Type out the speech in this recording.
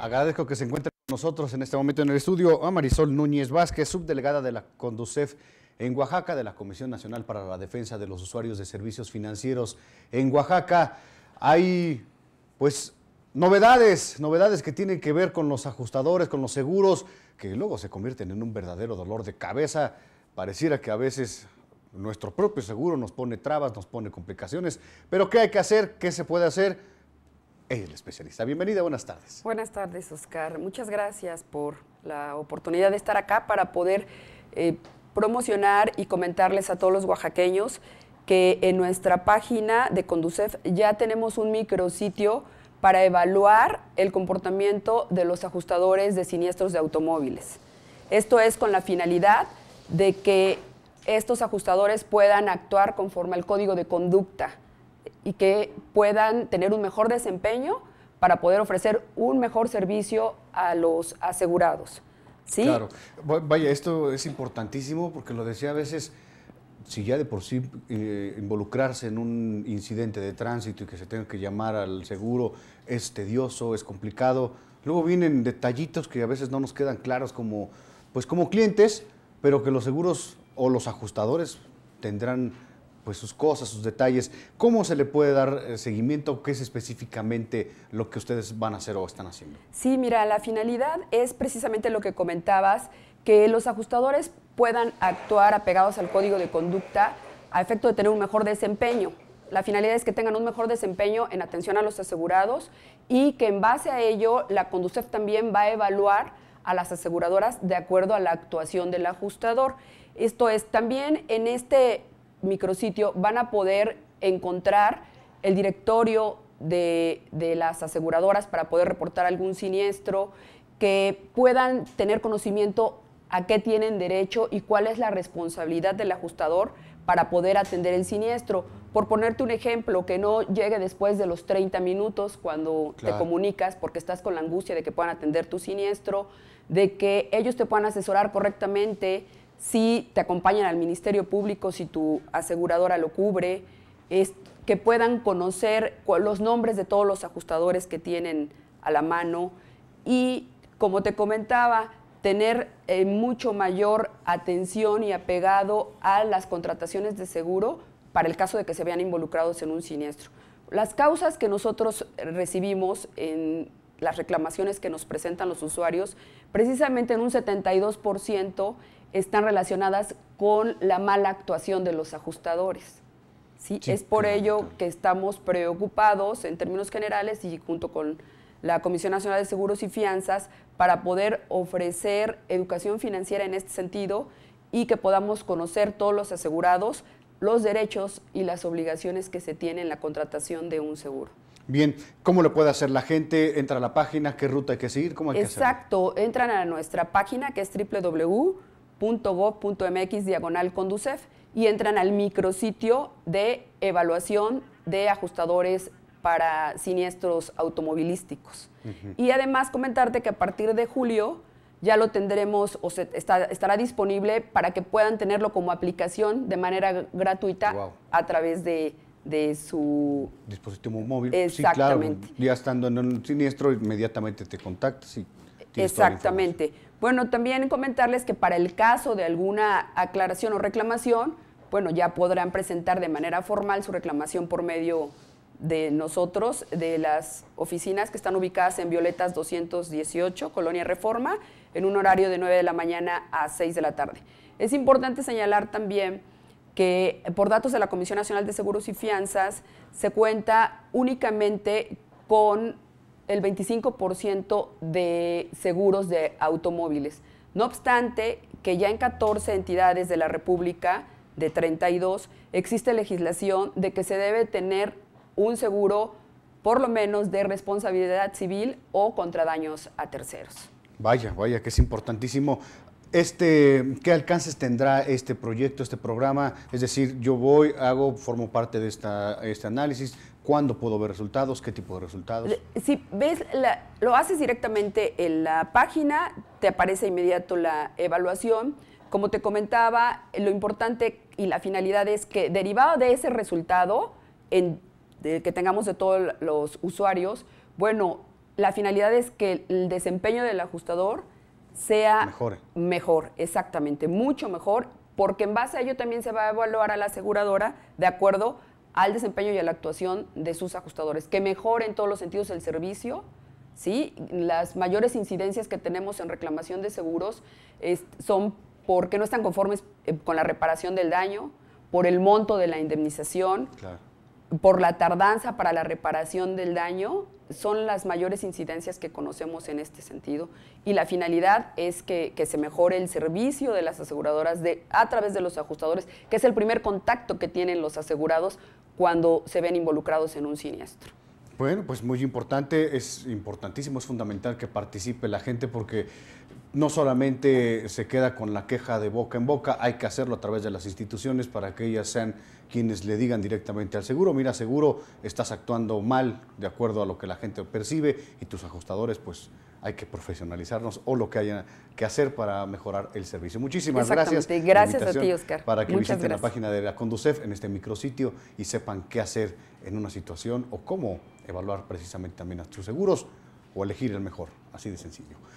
Agradezco que se encuentre con nosotros en este momento en el estudio a Marisol Núñez Vázquez, subdelegada de la Conducef en Oaxaca, de la Comisión Nacional para la Defensa de los Usuarios de Servicios Financieros en Oaxaca. Hay, pues, novedades, novedades que tienen que ver con los ajustadores, con los seguros, que luego se convierten en un verdadero dolor de cabeza. Pareciera que a veces nuestro propio seguro nos pone trabas, nos pone complicaciones. Pero ¿qué hay que hacer? ¿Qué se puede hacer? es el especialista. Bienvenida, buenas tardes. Buenas tardes, Oscar. Muchas gracias por la oportunidad de estar acá para poder eh, promocionar y comentarles a todos los oaxaqueños que en nuestra página de Conducef ya tenemos un micrositio para evaluar el comportamiento de los ajustadores de siniestros de automóviles. Esto es con la finalidad de que estos ajustadores puedan actuar conforme al código de conducta y que puedan tener un mejor desempeño para poder ofrecer un mejor servicio a los asegurados. ¿Sí? Claro. Vaya, esto es importantísimo porque lo decía a veces, si ya de por sí eh, involucrarse en un incidente de tránsito y que se tenga que llamar al seguro es tedioso, es complicado. Luego vienen detallitos que a veces no nos quedan claros como, pues como clientes, pero que los seguros o los ajustadores tendrán pues sus cosas, sus detalles. ¿Cómo se le puede dar eh, seguimiento? ¿Qué es específicamente lo que ustedes van a hacer o están haciendo? Sí, mira, la finalidad es precisamente lo que comentabas, que los ajustadores puedan actuar apegados al código de conducta a efecto de tener un mejor desempeño. La finalidad es que tengan un mejor desempeño en atención a los asegurados y que en base a ello la Conducef también va a evaluar a las aseguradoras de acuerdo a la actuación del ajustador. Esto es, también en este micrositio van a poder encontrar el directorio de, las aseguradoras para poder reportar algún siniestro, que puedan tener conocimiento a qué tienen derecho y cuál es la responsabilidad del ajustador para poder atender el siniestro. Por ponerte un ejemplo, que no llegue después de los 30 minutos cuando te comunicas porque estás con la angustia de que puedan atender tu siniestro, de que ellos te puedan asesorar correctamente, si te acompañan al Ministerio Público, si tu aseguradora lo cubre, es que puedan conocer los nombres de todos los ajustadores que tienen a la mano y, como te comentaba, tener eh, mucho mayor atención y apegado a las contrataciones de seguro para el caso de que se vean involucrados en un siniestro. Las causas que nosotros recibimos en las reclamaciones que nos presentan los usuarios, precisamente en un 72% están relacionadas con la mala actuación de los ajustadores. es por ello que estamos preocupados en términos generales y junto con la Comisión Nacional de Seguros y Fianzas para poder ofrecer educación financiera en este sentido y que podamos conocer todos los asegurados los derechos y las obligaciones que se tienen en la contratación de un seguro. Bien, ¿cómo lo puede hacer la gente? ¿Entra a la página? ¿Qué ruta hay que seguir? ¿Cómo hay Exacto, entran a nuestra página que es www.gov.mx diagonal conducef y entran al micrositio de evaluación de ajustadores para siniestros automovilísticos. Y además comentarte que a partir de julio ya lo tendremos o se, estará disponible para que puedan tenerlo como aplicación de manera gratuita a través de de su dispositivo móvil. Exactamente. claro, ya estando en un siniestro, inmediatamente te contactas y Exactamente. Bueno, también comentarles que para el caso de alguna aclaración o reclamación, bueno, ya podrán presentar de manera formal su reclamación por medio de nosotros, de las oficinas que están ubicadas en Violetas 218, Colonia Reforma, en un horario de 9 de la mañana a 6 de la tarde. Es importante señalar también que por datos de la Comisión Nacional de Seguros y Fianzas se cuenta únicamente con el 25% de seguros de automóviles. No obstante, que ya en 14 entidades de la República, de 32, existe legislación de que se debe tener un seguro por lo menos de responsabilidad civil o contra daños a terceros. Vaya, vaya, que es importantísimo este, ¿Qué alcances tendrá este proyecto, este programa? Es decir, yo voy, hago, formo parte de esta, este análisis. ¿Cuándo puedo ver resultados? ¿Qué tipo de resultados? Si ves, lo haces directamente en la página, te aparece inmediato la evaluación. Como te comentaba, lo importante y la finalidad es que derivado de ese resultado en, que tengamos de todos los usuarios, bueno, la finalidad es que el desempeño del ajustador sea mejor. exactamente, mucho mejor, porque en base a ello también se va a evaluar a la aseguradora de acuerdo al desempeño y a la actuación de sus ajustadores, que mejore en todos los sentidos el servicio, ¿sí? Las mayores incidencias que tenemos en reclamación de seguros son porque no están conformes eh, con la reparación del daño, por el monto de la indemnización, por la tardanza para la reparación del daño son las mayores incidencias que conocemos en este sentido y la finalidad es que, se mejore el servicio de las aseguradoras de, a través de los ajustadores, que es el primer contacto que tienen los asegurados cuando se ven involucrados en un siniestro. Bueno, pues muy importante, es importantísimo, es fundamental que participe la gente porque no solamente se queda con la queja de boca en boca, hay que hacerlo a través de las instituciones para que ellas sean quienes le digan directamente al seguro, mira, seguro estás actuando mal de acuerdo a lo que la gente percibe y tus ajustadores, pues hay que profesionalizarnos o lo que haya que hacer para mejorar el servicio. Muchísimas gracias. Gracias a ti, Oscar. Para que visiten la página de la Conducef en este micrositio y sepan qué hacer en una situación o cómo evaluar precisamente también a tus seguros o elegir el mejor. Así de sencillo.